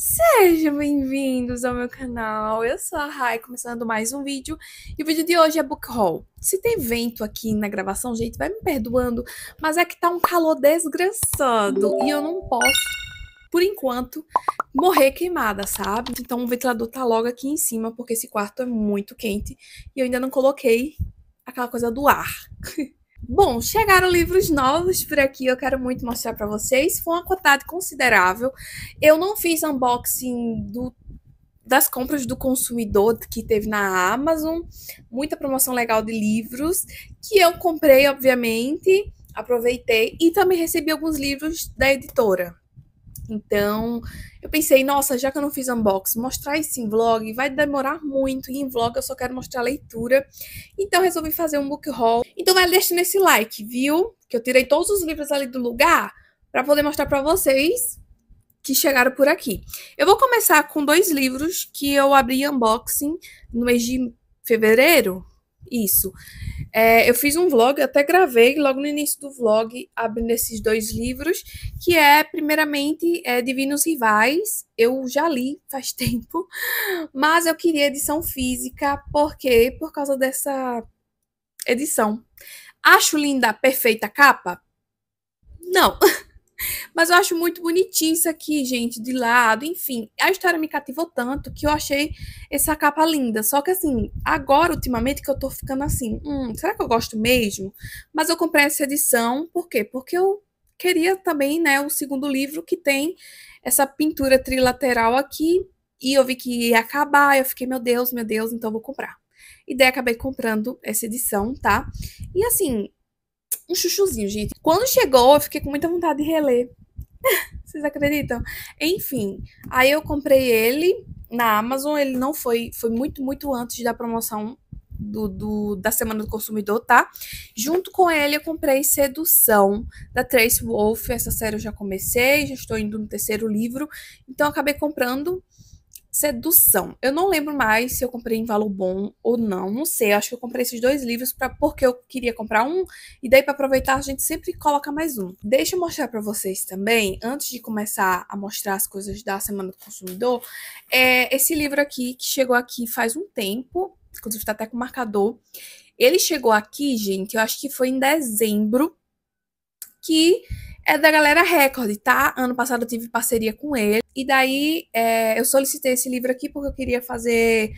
Sejam bem-vindos ao meu canal, eu sou a Rai, começando mais um vídeo, e o vídeo de hoje é book haul. Se tem vento aqui na gravação, gente, vai me perdoando, mas é que tá um calor desgraçado, e eu não posso por enquanto, morrer queimada, sabe? Então o ventilador tá logo aqui em cima, porque esse quarto é muito quente e eu ainda não coloquei aquela coisa do ar. Bom, chegaram livros novos por aqui, eu quero muito mostrar para vocês. Foi uma quantidade considerável. Eu não fiz unboxing do, das compras do consumidor que teve na Amazon. Muita promoção legal de livros que eu comprei, obviamente, aproveitei e também recebi alguns livros da editora. Então, eu pensei, nossa, já que eu não fiz unboxing, mostrar isso em vlog vai demorar muito, e em vlog eu só quero mostrar a leitura. Então, resolvi fazer um book haul. Então, vai deixando esse like, viu? Que eu tirei todos os livros ali do lugar para poder mostrar para vocês que chegaram por aqui. Eu vou começar com dois livros que eu abri unboxing no mês de fevereiro, isso. É, eu fiz um vlog, até gravei logo no início do vlog, abrindo esses dois livros, que é, primeiramente, é, Divinos Rivais. Eu já li faz tempo, mas eu queria edição física, porque por causa dessa edição. Acho linda, perfeita capa? Não. Mas eu acho muito bonitinho isso aqui, gente, de lado, enfim. A história me cativou tanto que eu achei essa capa linda. Só que assim, agora, ultimamente, que eu tô ficando assim, hum, será que eu gosto mesmo? Mas eu comprei essa edição, por quê? Porque eu queria também, né, o segundo livro que tem essa pintura trilateral aqui. E eu vi que ia acabar, eu fiquei, meu Deus, meu Deus, então vou comprar. E daí acabei comprando essa edição, tá? E assim, um chuchuzinho, gente. Quando chegou, eu fiquei com muita vontade de reler. Vocês acreditam? Enfim, aí eu comprei ele na Amazon. Ele não foi, foi muito, muito antes da promoção do, do, da Semana do Consumidor, tá? Junto com ele, eu comprei Sedução, da Trace Wolf. Essa série eu já comecei, já estou indo no terceiro livro. Então, acabei comprando Sedução. Eu não lembro mais se eu comprei em valor bom ou não, não sei. Acho que eu comprei esses dois livros para porque eu queria comprar um e daí para aproveitar a gente sempre coloca mais um. Deixa eu mostrar para vocês também, antes de começar a mostrar as coisas da Semana do Consumidor, é esse livro aqui que chegou aqui faz um tempo, inclusive tá até com marcador. Ele chegou aqui, gente, eu acho que foi em dezembro que é da Galera Record, tá? Ano passado eu tive parceria com ele. E daí é, eu solicitei esse livro aqui porque eu queria fazer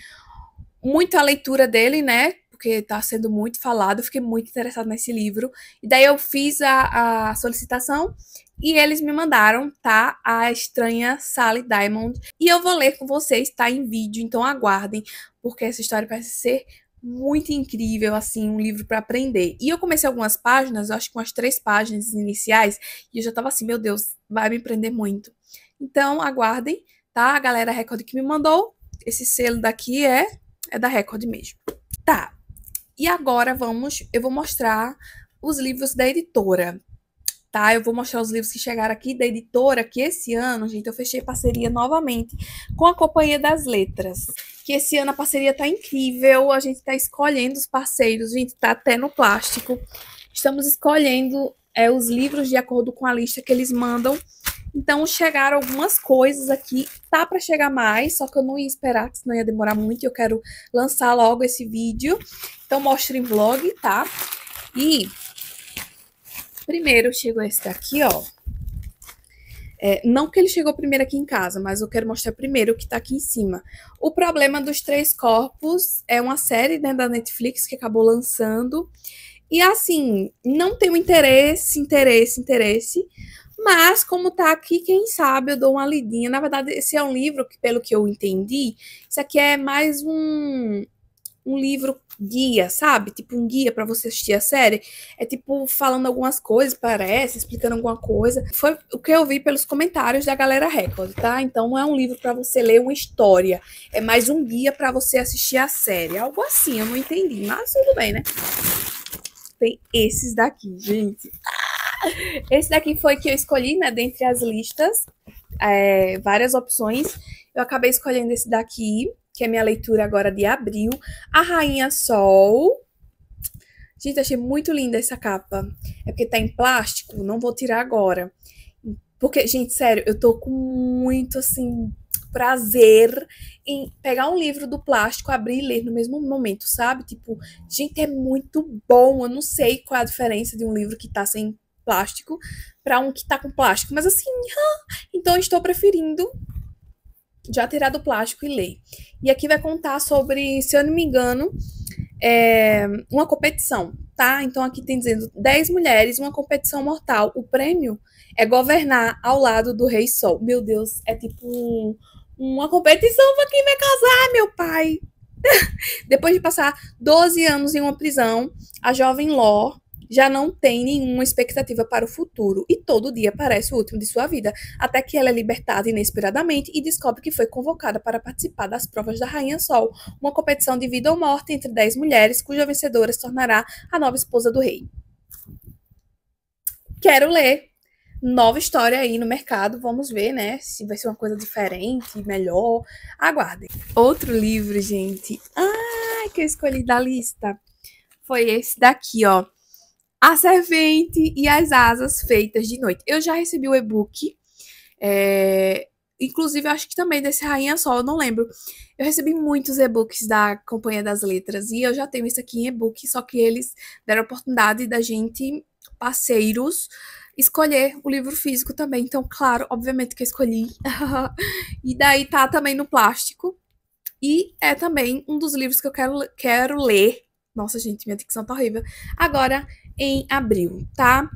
muito a leitura dele, né? Porque tá sendo muito falado, fiquei muito interessada nesse livro. E daí eu fiz a, a solicitação e eles me mandaram, tá? A estranha Sally Diamond. E eu vou ler com vocês, tá? Em vídeo, então aguardem, porque essa história parece ser muito incrível, assim, um livro para aprender. E eu comecei algumas páginas, eu acho que umas três páginas iniciais, e eu já tava assim, meu Deus, vai me prender muito. Então, aguardem, tá? A galera Record que me mandou, esse selo daqui é, é da Record mesmo. Tá, e agora vamos, eu vou mostrar os livros da editora, tá? Eu vou mostrar os livros que chegaram aqui da editora, que esse ano, gente, eu fechei parceria novamente com a Companhia das Letras. Que esse ano a parceria tá incrível, a gente tá escolhendo os parceiros, gente, tá até no plástico. Estamos escolhendo é, os livros de acordo com a lista que eles mandam. Então chegaram algumas coisas aqui, tá para chegar mais, só que eu não ia esperar, que senão ia demorar muito, eu quero lançar logo esse vídeo. Então mostro em vlog, tá? E primeiro chegou esse daqui, ó. É, não que ele chegou primeiro aqui em casa, mas eu quero mostrar primeiro o que tá aqui em cima. O problema dos três corpos é uma série né, da Netflix que acabou lançando. E assim, não tenho interesse, interesse, interesse. Mas, como tá aqui, quem sabe eu dou uma lidinha. Na verdade, esse é um livro que, pelo que eu entendi, isso aqui é mais um, um livro guia, sabe? Tipo um guia para você assistir a série. É tipo falando algumas coisas, parece, explicando alguma coisa. Foi o que eu vi pelos comentários da galera Record, tá? Então não é um livro para você ler uma história, é mais um guia para você assistir a série. Algo assim, eu não entendi, mas tudo bem, né? Tem esses daqui, gente. Ah! Esse daqui foi que eu escolhi, né, dentre as listas, é, várias opções. Eu acabei escolhendo esse daqui, que é minha leitura agora de abril, A Rainha Sol. Gente, achei muito linda essa capa. É porque tá em plástico, não vou tirar agora. Porque, gente, sério, eu tô com muito, assim, prazer em pegar um livro do plástico, abrir e ler no mesmo momento, sabe? Tipo, gente, é muito bom. Eu não sei qual é a diferença de um livro que tá sem plástico para um que tá com plástico, mas assim, então estou preferindo já terá do plástico e lei. E aqui vai contar sobre, se eu não me engano, é, uma competição, tá? Então aqui tem dizendo 10 mulheres, uma competição mortal. O prêmio é governar ao lado do Rei Sol. Meu Deus, é tipo uma competição pra quem vai casar, meu pai. Depois de passar 12 anos em uma prisão, a jovem Ló já não tem nenhuma expectativa para o futuro e todo dia parece o último de sua vida, até que ela é libertada inesperadamente e descobre que foi convocada para participar das provas da Rainha Sol, uma competição de vida ou morte entre 10 mulheres, cuja vencedora se tornará a nova esposa do rei. Quero ler nova história aí no mercado. Vamos ver, né? Se vai ser uma coisa diferente, melhor. Aguardem. Outro livro, gente. Ai, ah, que eu escolhi da lista. Foi esse daqui, ó. A Servente e as Asas Feitas de Noite. Eu já recebi o e-book. É, inclusive, eu acho que também desse Rainha Sol, não lembro. Eu recebi muitos e-books da Companhia das Letras e eu já tenho isso aqui em e-book, só que eles deram a oportunidade da gente, parceiros, escolher o livro físico também. Então, claro, obviamente que eu escolhi. e daí tá também no plástico. E é também um dos livros que eu quero, quero ler. Nossa, gente, minha dicção tá horrível. Agora, em abril, tá?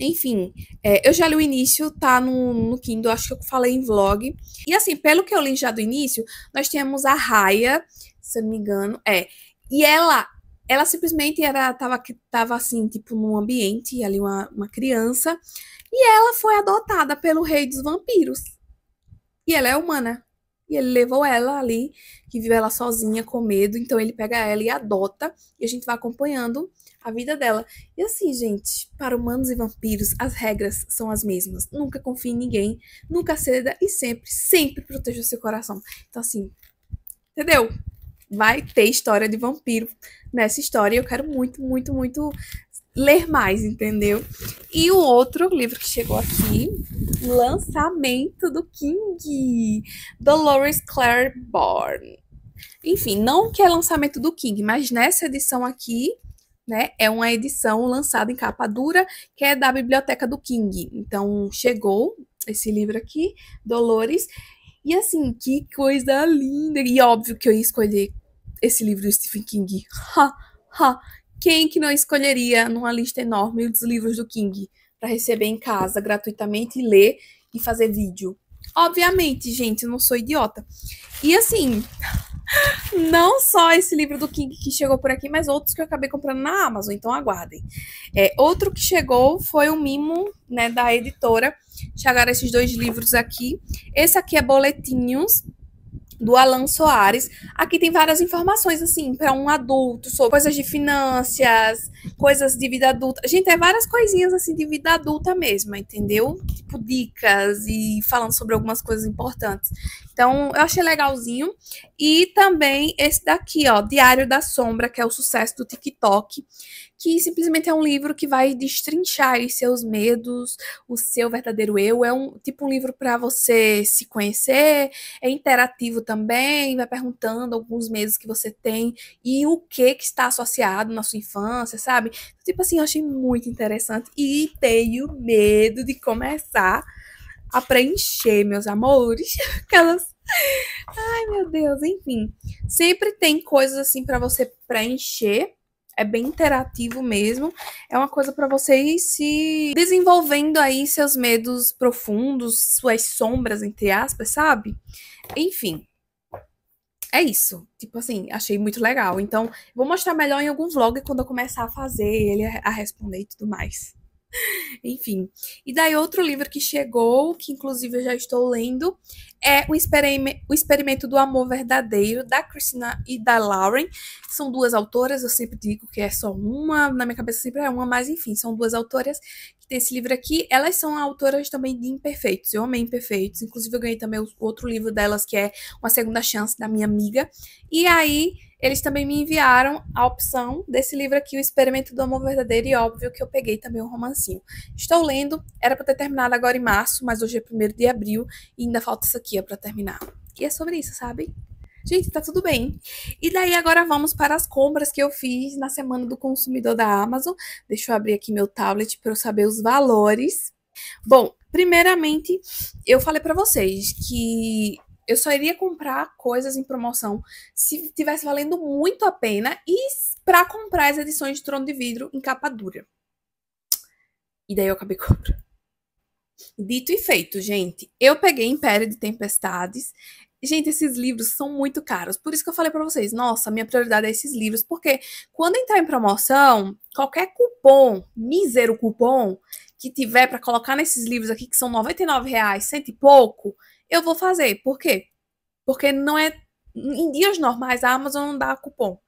Enfim, é, eu já li o início, tá no, no Kindle, acho que eu falei em vlog. E assim, pelo que eu li já do início, nós temos a Raia, se eu não me engano, é. E ela ela simplesmente era tava, tava assim, tipo, num ambiente, ali uma, uma criança, e ela foi adotada pelo rei dos vampiros. E ela é humana. E ele levou ela ali, que viu ela sozinha, com medo. Então ele pega ela e adota. E a gente vai acompanhando a vida dela. E assim, gente, para humanos e vampiros, as regras são as mesmas. Nunca confie em ninguém, nunca ceda e sempre, sempre proteja o seu coração. Então, assim, entendeu? Vai ter história de vampiro nessa história. E eu quero muito, muito, muito ler mais, entendeu? E o outro livro que chegou aqui, lançamento do King, Dolores Claiborne. Enfim, não que é lançamento do King, mas nessa edição aqui, né, é uma edição lançada em capa dura, que é da biblioteca do King. Então, chegou esse livro aqui, Dolores, e assim, que coisa linda! E óbvio que eu ia escolher esse livro do Stephen King. Ha, ha, quem que não escolheria numa lista enorme dos livros do King para receber em casa gratuitamente, e ler e fazer vídeo? Obviamente, gente, eu não sou idiota. E assim, não só esse livro do King que chegou por aqui, mas outros que eu acabei comprando na Amazon, então aguardem. É, outro que chegou foi um mimo né, da editora. Chegaram esses dois livros aqui. Esse aqui é Boletinhos, do Alan Soares. Aqui tem várias informações, assim, para um adulto, sobre coisas de finanças, coisas de vida adulta. Gente, é várias coisinhas, assim, de vida adulta mesmo, entendeu? Tipo, dicas e falando sobre algumas coisas importantes. Então, eu achei legalzinho. E também esse daqui, ó, Diário da Sombra, que é o sucesso do TikTok, que simplesmente é um livro que vai destrinchar os seus medos, o seu verdadeiro eu. É um tipo um livro para você se conhecer, é interativo também, vai perguntando alguns medos que você tem e o que que está associado na sua infância, sabe? Tipo assim, eu achei muito interessante e tenho medo de começar a preencher, meus amores. Aquelas. Ai, meu Deus, enfim. Sempre tem coisas assim para você preencher é bem interativo mesmo. É uma coisa para você ir se desenvolvendo aí seus medos profundos, suas sombras, entre aspas, sabe? Enfim. É isso. Tipo assim, achei muito legal. Então, vou mostrar melhor em algum vlog quando eu começar a fazer ele a responder e tudo mais. Enfim. E daí outro livro que chegou, que inclusive eu já estou lendo, é o, Experime o Experimento do Amor Verdadeiro, da Christina e da Lauren. São duas autoras, eu sempre digo que é só uma, na minha cabeça sempre é uma, mas enfim, são duas autoras que tem esse livro aqui. Elas são autoras também de Imperfeitos, eu amei Imperfeitos. Inclusive eu ganhei também outro livro delas, que é Uma Segunda Chance, da minha amiga. E aí eles também me enviaram a opção desse livro aqui, O Experimento do Amor Verdadeiro, e óbvio que eu peguei também um romancinho. Estou lendo, era para ter terminado agora em março, mas hoje é primeiro de abril e ainda falta isso aqui para terminar. E é sobre isso, sabe? Gente, tá tudo bem. E daí agora vamos para as compras que eu fiz na semana do consumidor da Amazon. Deixa eu abrir aqui meu tablet para eu saber os valores. Bom, primeiramente, eu falei para vocês que eu só iria comprar coisas em promoção se tivesse valendo muito a pena e para comprar as edições de Trono de Vidro em capa dura. E daí eu acabei comprando. Dito e feito, gente. Eu peguei Império de Tempestades. Gente, esses livros são muito caros. Por isso que eu falei para vocês, nossa, minha prioridade é esses livros, porque quando entrar em promoção, qualquer cupom, mísero cupom que tiver para colocar nesses livros aqui que são 99 reais, cento e pouco, eu vou fazer. Por quê? Porque não é. Em dias normais, a Amazon não dá cupom.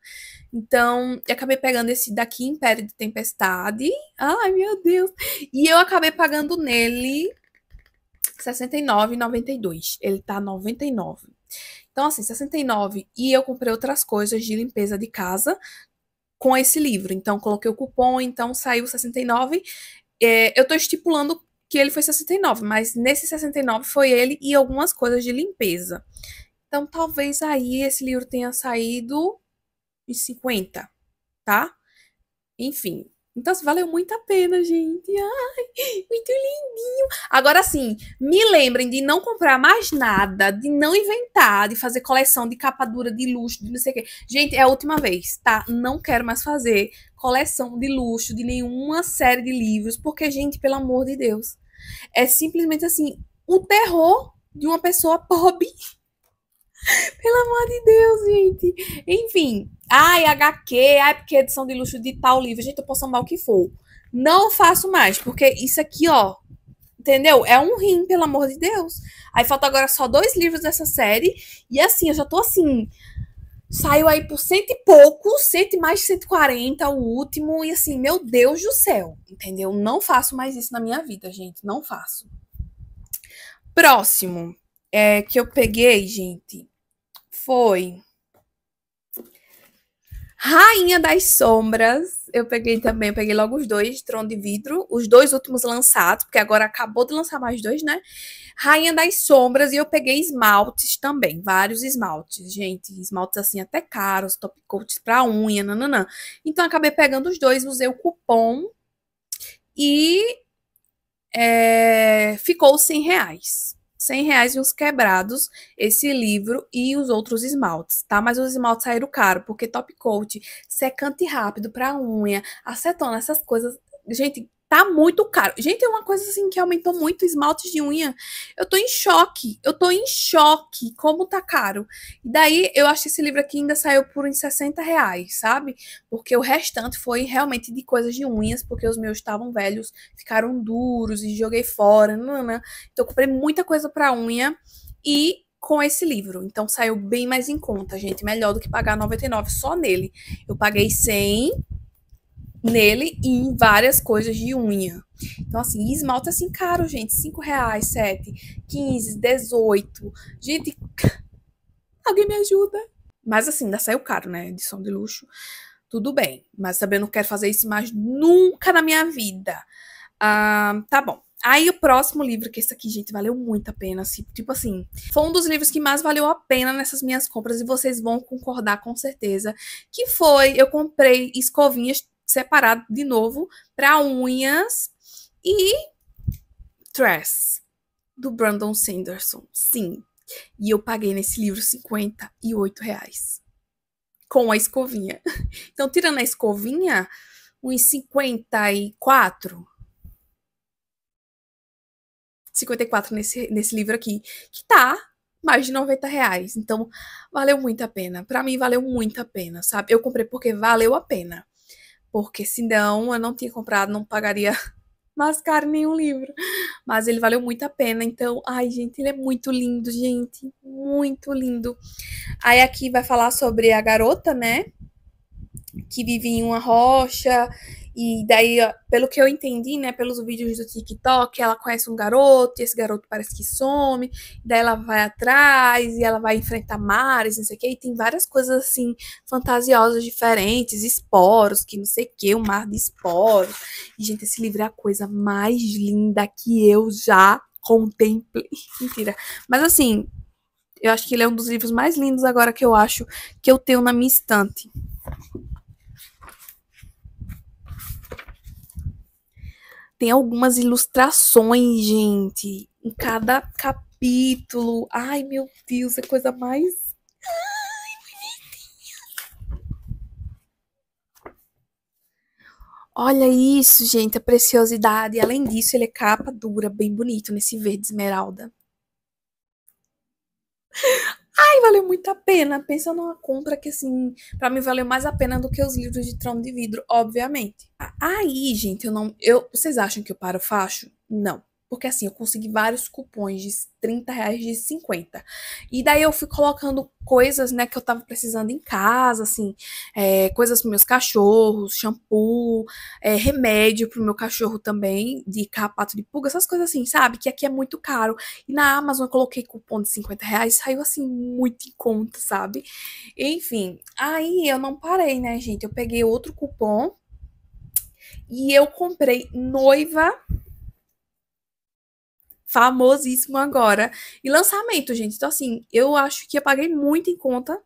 Então, eu acabei pegando esse daqui, Império de Tempestade. Ai, meu Deus! E eu acabei pagando nele 69,92. Ele tá 99. Então, assim, 69 E eu comprei outras coisas de limpeza de casa com esse livro. Então, coloquei o cupom, então saiu 69. É, eu tô estipulando que ele foi 69, mas nesse 69 foi ele e algumas coisas de limpeza. Então, talvez aí esse livro tenha saído em 50, tá? Enfim, então, assim, valeu muito a pena, gente. Ai, muito lindinho. Agora, assim, me lembrem de não comprar mais nada, de não inventar, de fazer coleção de capa dura, de luxo, de não sei o quê. Gente, é a última vez, tá? Não quero mais fazer coleção de luxo de nenhuma série de livros, porque, gente, pelo amor de Deus, é simplesmente assim, o terror de uma pessoa pobre pelo amor de Deus, gente. Enfim. Ai, HQ, ai, porque edição de luxo de tal livro. Gente, eu posso amar o que for. Não faço mais, porque isso aqui, ó. Entendeu? É um rim, pelo amor de Deus. Aí falta agora só dois livros dessa série. E assim, eu já tô assim. Saiu aí por cento e pouco, cento e mais de 140, o último. E assim, meu Deus do céu. Entendeu? Não faço mais isso na minha vida, gente. Não faço. Próximo. É, que eu peguei, gente foi Rainha das Sombras. Eu peguei também, eu peguei logo os dois, Trono de Vidro, os dois últimos lançados, porque agora acabou de lançar mais dois, né? Rainha das Sombras e eu peguei esmaltes também, vários esmaltes, gente, esmaltes assim até caros, top coats para unha, nananã. Então acabei pegando os dois, usei o cupom e é, ficou 100 reais. 100 reais e uns quebrados esse livro e os outros esmaltes, tá? Mas os esmaltes saíram caro, porque top coat, secante rápido pra unha, acetona, essas coisas. Gente, Tá muito caro. Gente, é uma coisa assim que aumentou muito esmaltes de unha. Eu tô em choque. Eu tô em choque como tá caro. E daí eu achei esse livro aqui ainda saiu por uns 60 reais, sabe? Porque o restante foi realmente de coisas de unhas, porque os meus estavam velhos, ficaram duros e joguei fora. Nanana. Então eu comprei muita coisa pra unha. E com esse livro. Então saiu bem mais em conta, gente. Melhor do que pagar 99 só nele. Eu paguei 100 nele e em várias coisas de unha. Então, assim, esmalte assim caro, gente. 5 reais, 7, 15, 18. Gente, alguém me ajuda. Mas assim, ainda saiu caro, né? Edição de luxo. Tudo bem. Mas também não quero fazer isso mais nunca na minha vida. Ah, tá bom. Aí o próximo livro, que é esse aqui, gente, valeu muito a pena. Assim, tipo assim, foi um dos livros que mais valeu a pena nessas minhas compras. E vocês vão concordar com certeza. Que foi, eu comprei escovinhas separado de novo para unhas e Dress do Brandon Sanderson. Sim. E eu paguei nesse livro 58 reais. Com a escovinha. Então, tirando a escovinha, uns 54. 54 nesse, nesse livro aqui. Que tá mais de 90 reais. Então, valeu muito a pena. Para mim, valeu muito a pena, sabe? Eu comprei porque valeu a pena porque senão eu não tinha comprado, não pagaria mais caro nenhum livro. Mas ele valeu muito a pena. Então, ai, gente, ele é muito lindo, gente. Muito lindo. Aí aqui vai falar sobre a garota, né? Que vive em uma rocha e daí, pelo que eu entendi, né, pelos vídeos do TikTok, ela conhece um garoto, e esse garoto parece que some, daí ela vai atrás e ela vai enfrentar mares, não sei o quê, e tem várias coisas assim fantasiosas diferentes, esporos, que não sei o quê, um mar de esporos. E, gente, esse livro é a coisa mais linda que eu já contemplei. Mentira. Mas assim, eu acho que ele é um dos livros mais lindos agora que eu acho que eu tenho na minha estante. Tem algumas ilustrações, gente, em cada capítulo. Ai, meu Deus, é coisa mais. Ai, Olha isso, gente, a preciosidade. Além disso, ele é capa dura, bem bonito nesse verde esmeralda valeu muito a pena. Pensa numa compra que, assim, para mim valeu mais a pena do que os livros de Trono de Vidro, obviamente. Aí, gente, eu não. Eu, vocês acham que eu paro facho? Não. Porque assim, eu consegui vários cupons de 30 reais, de 50. E daí eu fui colocando coisas, né, que eu tava precisando em casa, assim, é, coisas pros meus cachorros, shampoo, é, remédio pro meu cachorro também, de carrapato de pulga, essas coisas assim, sabe? Que aqui é muito caro. E na Amazon eu coloquei cupom de 50 reais, saiu assim, muito em conta, sabe? Enfim, aí eu não parei, né, gente? Eu peguei outro cupom e eu comprei noiva famosíssimo agora. E lançamento, gente. Então, assim, eu acho que eu paguei muito em conta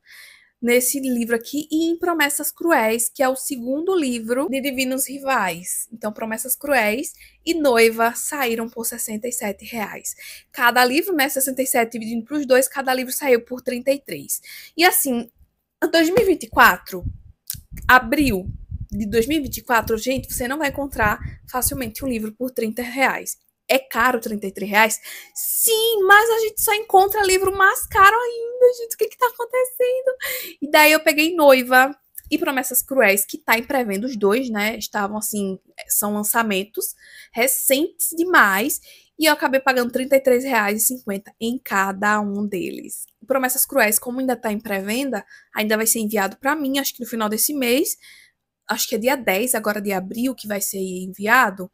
nesse livro aqui e em Promessas Cruéis, que é o segundo livro de Divinos Rivais. Então, Promessas Cruéis e Noiva saíram por 67 reais. Cada livro, né, 67 dividindo para os dois, cada livro saiu por 33. E assim, 2024, abril de 2024, gente, você não vai encontrar facilmente um livro por 30 reais é caro 33 reais? Sim, mas a gente só encontra livro mais caro ainda, gente. O que que tá acontecendo? E daí eu peguei Noiva e Promessas Cruéis, que tá em pré-venda os dois, né? Estavam assim, é, são lançamentos recentes demais. E eu acabei pagando R$33,50 em cada um deles. Promessas Cruéis, como ainda tá em pré-venda, ainda vai ser enviado para mim, acho que no final desse mês. Acho que é dia 10 agora de abril que vai ser enviado.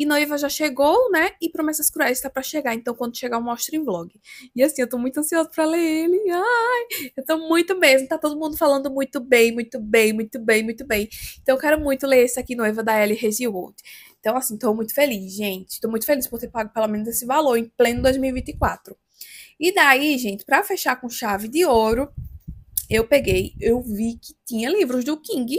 E Noiva já chegou, né? E Promessas Cruéis está para chegar. Então, quando chegar, eu mostro em vlog. E assim, eu tô muito ansiosa para ler ele. Ai, eu tô muito mesmo. Tá todo mundo falando muito bem, muito bem, muito bem, muito bem. Então, eu quero muito ler esse aqui, Noiva da Ellie Regiwood. Então, assim, tô muito feliz, gente. Tô muito feliz por ter pago pelo menos esse valor em pleno 2024. E daí, gente, para fechar com chave de ouro, eu peguei, eu vi que tinha livros do King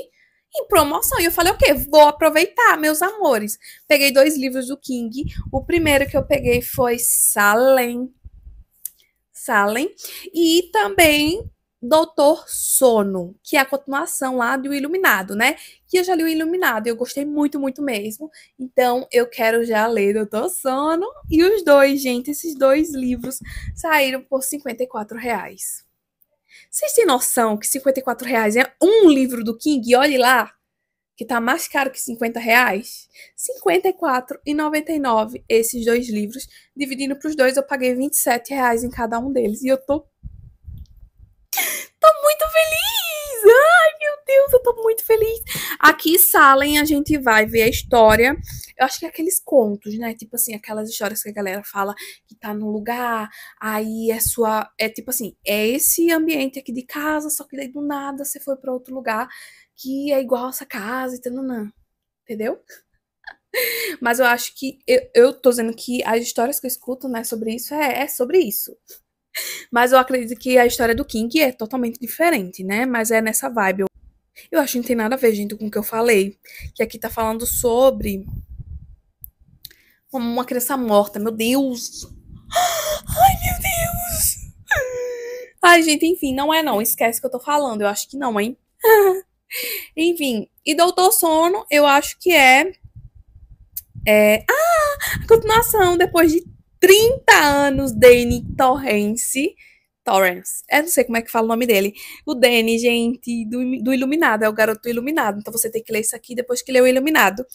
em promoção. E eu falei, o quê? Vou aproveitar, meus amores. Peguei dois livros do King. O primeiro que eu peguei foi Salem. Salem. E também Doutor Sono, que é a continuação lá do Iluminado, né? Que eu já li o Iluminado e eu gostei muito, muito mesmo. Então, eu quero já ler Doutor Sono e os dois, gente. Esses dois livros saíram por 54 reais. Vocês têm noção que 54 reais é um livro do King? Olhe lá, que tá mais caro que 50 reais. 54,99 esses dois livros. Dividindo para os dois, eu paguei 27 reais em cada um deles. E eu tô... tô muito feliz! Deus, eu tô muito feliz. Aqui em Salem, a gente vai ver a história. Eu acho que é aqueles contos, né? Tipo assim, aquelas histórias que a galera fala que tá num lugar, aí é sua. É tipo assim, é esse ambiente aqui de casa, só que daí do nada você foi para outro lugar que é igual a essa casa e tananã. Entendeu? Mas eu acho que. Eu, eu tô dizendo que as histórias que eu escuto, né, sobre isso, é, é sobre isso. Mas eu acredito que a história do King é totalmente diferente, né? Mas é nessa vibe. Eu acho que não tem nada a ver, gente, com o que eu falei. Que aqui tá falando sobre uma criança morta. Meu Deus! Ai, meu Deus! Ai, gente, enfim, não é não. Esquece que eu tô falando. Eu acho que não, hein? enfim, e Doutor Sono, eu acho que é. é... Ah! A continuação, depois de 30 anos, Dani Torrense Torrance. Eu é, não sei como é que fala o nome dele. O Danny, gente, do, do Iluminado, é o garoto Iluminado. Então você tem que ler isso aqui depois que ler o Iluminado.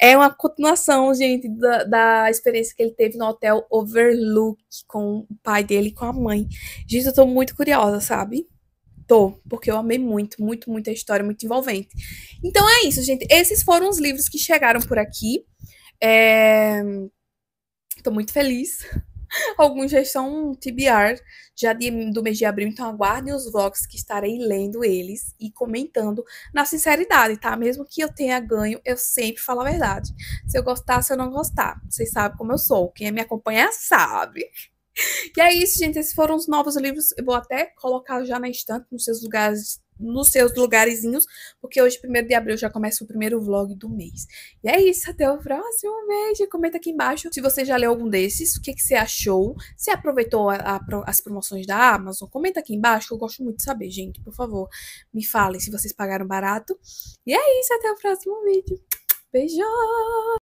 É uma continuação, gente, da, da, experiência que ele teve no hotel Overlook com o pai dele e com a mãe. Gente, eu tô muito curiosa, sabe? Tô, porque eu amei muito, muito, muito a história, muito envolvente. Então é isso, gente. Esses foram os livros que chegaram por aqui. É... Tô muito feliz Alguns já estão TBR já de, do mês de abril, então aguardem os vlogs que estarei lendo eles e comentando na sinceridade, tá? Mesmo que eu tenha ganho, eu sempre falo a verdade. Se eu gostar, se eu não gostar, vocês sabem como eu sou. Quem me acompanha sabe. E é isso, gente. Esses foram os novos livros. Eu vou até colocar já na estante, nos seus lugares nos seus lugarzinhos, porque hoje, 1 de abril, já começa o primeiro vlog do mês. E é isso, até o próximo beijo. Comenta aqui embaixo se você já leu algum desses, o que, que você achou, se aproveitou a, a, as promoções da Amazon. Comenta aqui embaixo, eu gosto muito de saber, gente. Por favor, me falem se vocês pagaram barato. E é isso, até o próximo vídeo. Beijo!